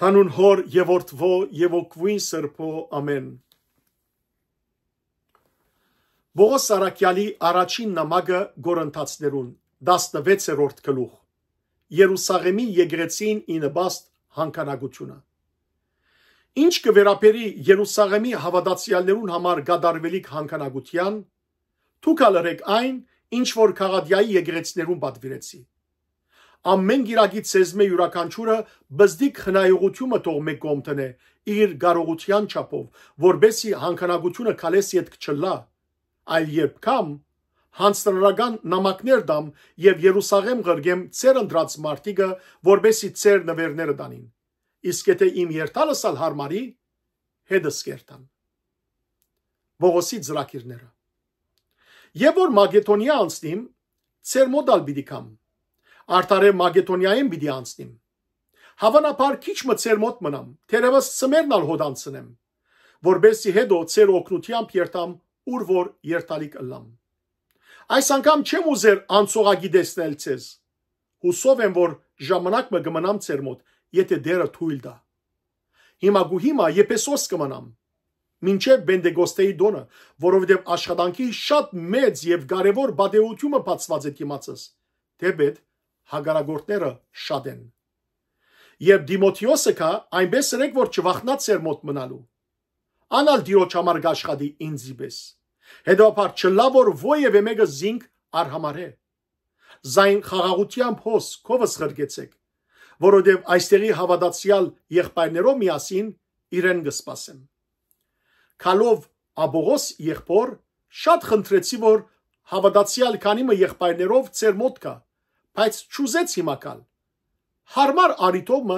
հանուն հոր եւ որդվո եւ օկվին սրբո ամեն Բողոս Սարակյալի առաջին նամակը Գորընթացներուն 16-րդ գլուխ Երուսաղեմի եգրեցին ինը բաստ հանքանակությունը Ինչ կվերապերի Երուսաղեմի հավատացյալներուն համար գադարվելիք հանքանակության թուքալրեք այն ինչ որ Խաղադյայի եգրեցներուն պատվիրեցի ամեն գիրագից սեզմե յուրաքանչյուրը բզդիկ հնայողությունը թող մեկ կողմ տնե իր գարողության չափով, որբեսի հանքանագությունը քալես յետք չլա, այլ երբ կամ հանցնրական նամակներ դամ եւ Երուսաղեմ գրգեմ ծեր ընդրած մարտիկը, որբեսի ծեր նվերները տանին։ Իսկ եթե իմ երթալսալ հարմարի, հետս կերտան։ Բողոսի ծրակիրները։ Եվ որ Մագետոնիա անցնիմ, ծեր մոդալ բիդիկամ Արտարև Մագետոնիայեն պիտի անցնեմ։ Հավանաբար քիչ մցեր մոտ մնամ, թերևս ծմերնալ հոդ անցնեմ, որբեսի հետո ծեր օկնությամբ երտամ ուր որ երտալիկ ըլլամ։ Այս անգամ չեմ ուզեր անցողագի դեսնել ցեզ։ Հուսով եմ, որ ժամանակ մը գմնամ ծեր մոտ, եթե դերը թույլ դա։ Հիմա գու հիմա եփեսոս կմնամ։ Մինչև Բենդեգոստեի դոնը, որովհետև աշխատանքի շատ մեծ եւ կարեւոր բադեությունը բացված է դիմացս։ Դեպետ հագարագործները շատ են։ Երբ Դիմոթիոսը կա, այնպես սրեք, որ չվախնած էր մոտ մնալու։ Անալ դիրոջ համար գաշխադի ինձի պես։ Հետևաբար չլա, որ ոևէ մեկը զինք արհամարե։ Զայն խաղաղությամբ հոս քովս խրգեցեք, որովհետև այստեղի հավատացյալ եղբայրներով միասին իրեն կսպասեմ։ Քալով Աբողոս եղբոր շատ խնդրեցի, որ հավատացյալ քանիմը եղբայրներով ծեր մոտ կա բայց չուզեց հիմա կալ։ Հարմար արիտոմը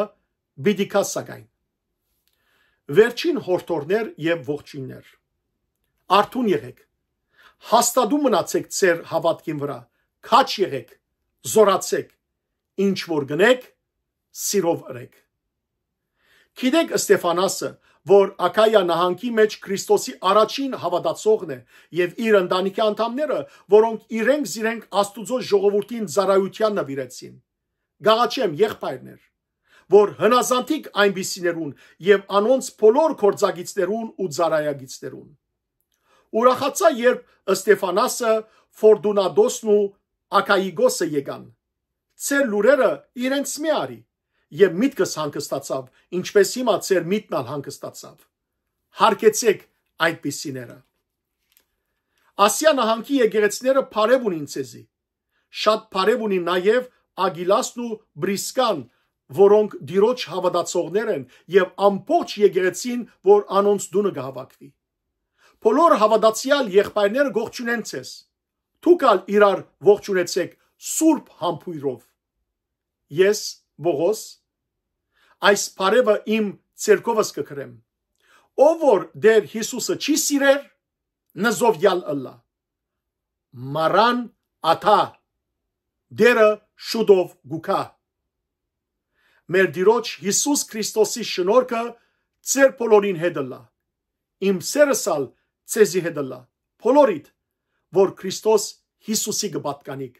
բիդիկա սակայն։ Վերջին հորթորներ եւ ողջիններ։ Արթուն եղեք։ Հաստատու մնացեք ծեր հավատքին վրա։ Քաչ եղեք, զորացեք։ Ինչ որ գնեք, սիրով ըրեք։ Գիտեք Ստեփանասը որ Ակայա նահանգի մեջ Քրիստոսի առաջին հավատացողն է եւ իր ընտանիքի անդամները, որոնք իրենք զիրենք Աստուծո ժողովրդին ծառայության նվիրեցին։ Գաղաչեմ եղբայրներ, որ հնազանդիկ այնպիսիներուն եւ անոնց բոլոր կորցագիցներուն ու ծառայագիցներուն։ Ուրախացա, երբ Ստեփանասը, Ֆորդունադոսն ու Ակայիգոսը եկան։ Ցեր լուրերը իրենց մի արի եւ միտքս հանգստացավ ինչպես հիմա ծեր միտն ալ հանգստացավ հարկեցեք այդպիսիները ասիա նահանգի եկեղեցիները բարև ունին ցեզի շատ բարև ունի նաեւ ագիլասն ու բրիսկան որոնք դիրոջ հավատացողներ են եւ ամբողջ եկեղեցին, որ անոնց դունը գահավակվի։ Բոլոր հավատացյալ եղբայրները ողջունեն ցես։ Թուկալ իրար ողջունեցեք սուրբ համբույրով։ Ես Բողոս այս բարևը իմ ցերկովս կգրեմ ով որ դեր Հիսուսը չի սիրեր նզովյալ ըլլա մարան աթա դերը շուտով գուքա մեր դիրոջ Հիսուս Քրիստոսի շնորհքը ծեր բոլորին հետ ըլլա իմ սերսալ ցեզի հետ ըլլա բոլորիդ որ Քրիստոս Հիսուսի գ պատկանիկ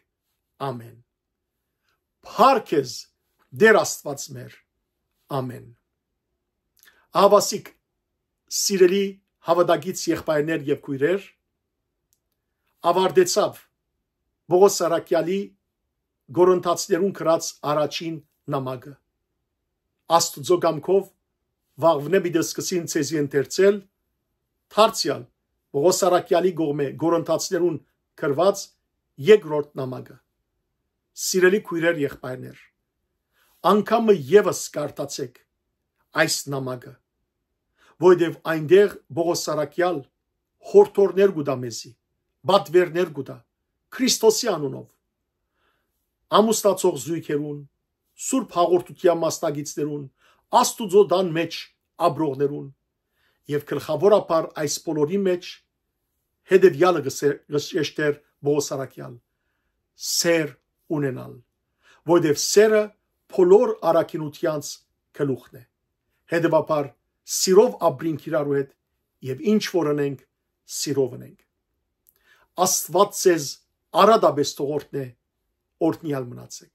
ամեն Փարքես դեր Աստված մեր Ամեն։ Ավասիկ սիրելի հավատագից եղբայրներ եւ քույրեր, ավարտեցավ Բողոս Սարակյալի Գորոնթացներուն գրած առաջին նամակը։ Աստուծո կամքով վաղվնե մի դսկսին ցեզի ընթերցել Թարցիալ Բողոս Սարակյալի գողմե Գորոնթացներուն գրված երկրորդ նամակը։ Սիրելի քույրեր եղբայրներ, անկամը եւս կարտացեք այս նամակը որովհետև այնտեղ Բողոսարակյալ հորթորներ գուտա մեզի բատվերներ գուտա Քրիստոսի անունով ամուսնացող զույգերուն Սուրբ հաղորդության մասնագիտներուն Աստուծո դան մեջ աբրողներուն եւ գլխավորապար այս բոլորի մեջ հետեւյալը գշեշտեր Բողոսարակյալ սեր ունենալ որովհետև սերը փոլոր առաքինությանց գլուխն է։ Հետևաբար սիրով ապրինք իրարու հետ եւ ինչ որ ունենք սիրով ունենք։ Աստված ցեզ արադաբես թողորդն է օրտնյալ մնացեք։